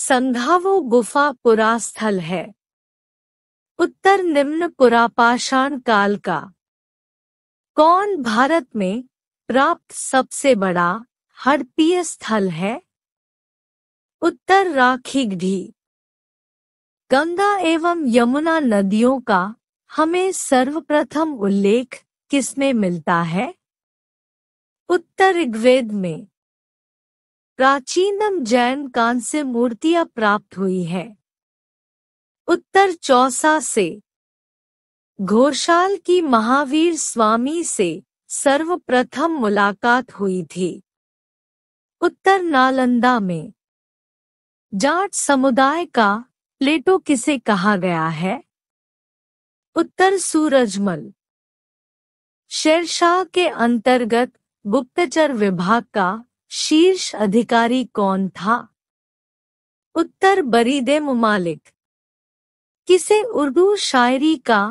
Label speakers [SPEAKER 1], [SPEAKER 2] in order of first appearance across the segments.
[SPEAKER 1] संधावो गुफा पुरा स्थल है उत्तर निम्न पुरापाषाण काल का कौन भारत में प्राप्त सबसे बड़ा हड़पीय स्थल है उत्तर राखीगढ़ी गंगा एवं यमुना नदियों का हमें सर्वप्रथम उल्लेख किसमें मिलता है उत्तर ऋग्वेद में प्राचीनम जैन कांस्य मूर्तियां प्राप्त हुई है उत्तर चौसा से घोषाल की महावीर स्वामी से सर्वप्रथम मुलाकात हुई थी उत्तर नालंदा में जाट समुदाय का प्लेटो किसे कहा गया है उत्तर सूरजमल शेरशाह के अंतर्गत गुप्तचर विभाग का शीर्ष अधिकारी कौन था उत्तर बरीदे मुमालिक किसे उर्दू शायरी का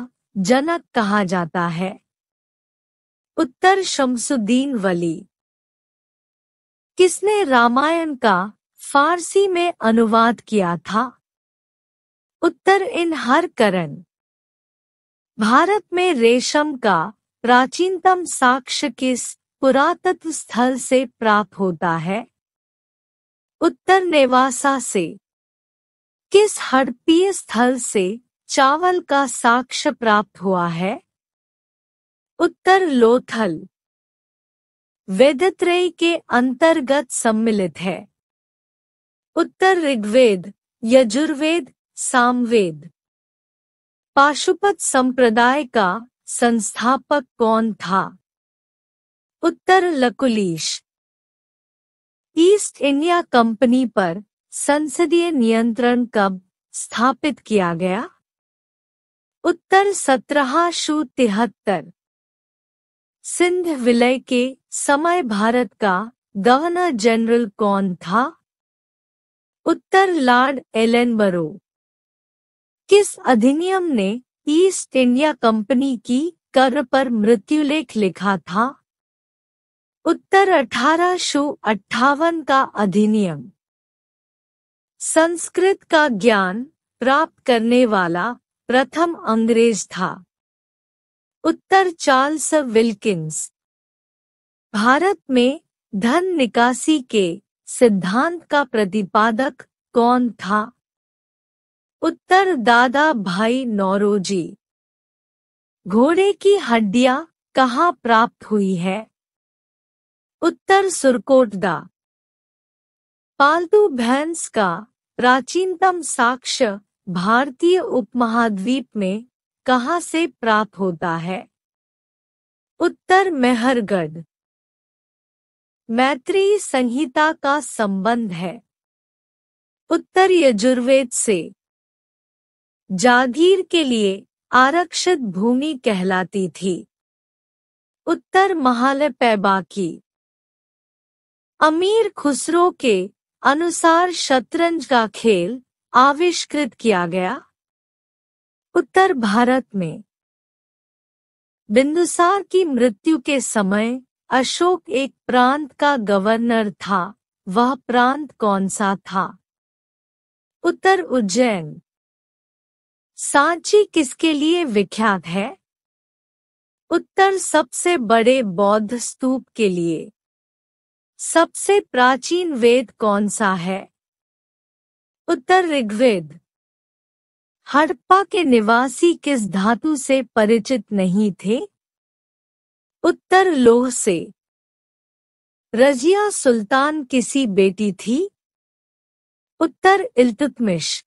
[SPEAKER 1] जनक कहा जाता है उत्तर शमसुद्दीन वली किसने रामायण का फारसी में अनुवाद किया था उत्तर इन हर करण भारत में रेशम का प्राचीनतम साक्ष्य किस पुरातत्व स्थल से प्राप्त होता है उत्तर नेवासा से किस हड़पीय स्थल से चावल का साक्ष्य प्राप्त हुआ है उत्तर लोथल वेदत्रय के अंतर्गत सम्मिलित है उत्तर ऋग्वेद यजुर्वेद सामवेद पाशुपत संप्रदाय का संस्थापक कौन था उत्तर लकुलीश ईस्ट इंडिया कंपनी पर संसदीय नियंत्रण कब स्थापित किया गया उत्तर सत्रह शू तिहत्तर सिंध विलय के समय भारत का गवर्नर जनरल कौन था उत्तर लॉर्ड एलेनबरो किस अधिनियम ने ईस्ट इंडिया कंपनी की कर पर मृत्युलेख लिखा था उत्तर अठारह शो अट्ठावन का अधिनियम संस्कृत का ज्ञान प्राप्त करने वाला प्रथम अंग्रेज था उत्तर चार्ल्स विल्किंस भारत में धन निकासी के सिद्धांत का प्रतिपादक कौन था उत्तर दादा भाई नौरोजी घोड़े की हड्डियां कहाँ प्राप्त हुई है उत्तर सुरकोट दा पालतू भैंस का प्राचीनतम साक्ष्य भारतीय उपमहाद्वीप में कहा से प्राप्त होता है उत्तर मेहरगढ़ मैत्री संहिता का संबंध है उत्तर यजुर्वेद से जागीर के लिए आरक्षित भूमि कहलाती थी उत्तर महालय पैबा की अमीर खुसरो के अनुसार शतरंज का खेल आविष्कृत किया गया उत्तर भारत में बिंदुसार की मृत्यु के समय अशोक एक प्रांत का गवर्नर था वह प्रांत कौन सा था उत्तर उज्जैन सांची किसके लिए विख्यात है उत्तर सबसे बड़े बौद्ध स्तूप के लिए सबसे प्राचीन वेद कौन सा है उत्तर ऋग्वेद हड़प्पा के निवासी किस धातु से परिचित नहीं थे उत्तर लोह से रजिया सुल्तान किसी बेटी थी उत्तर इल्तुतमिश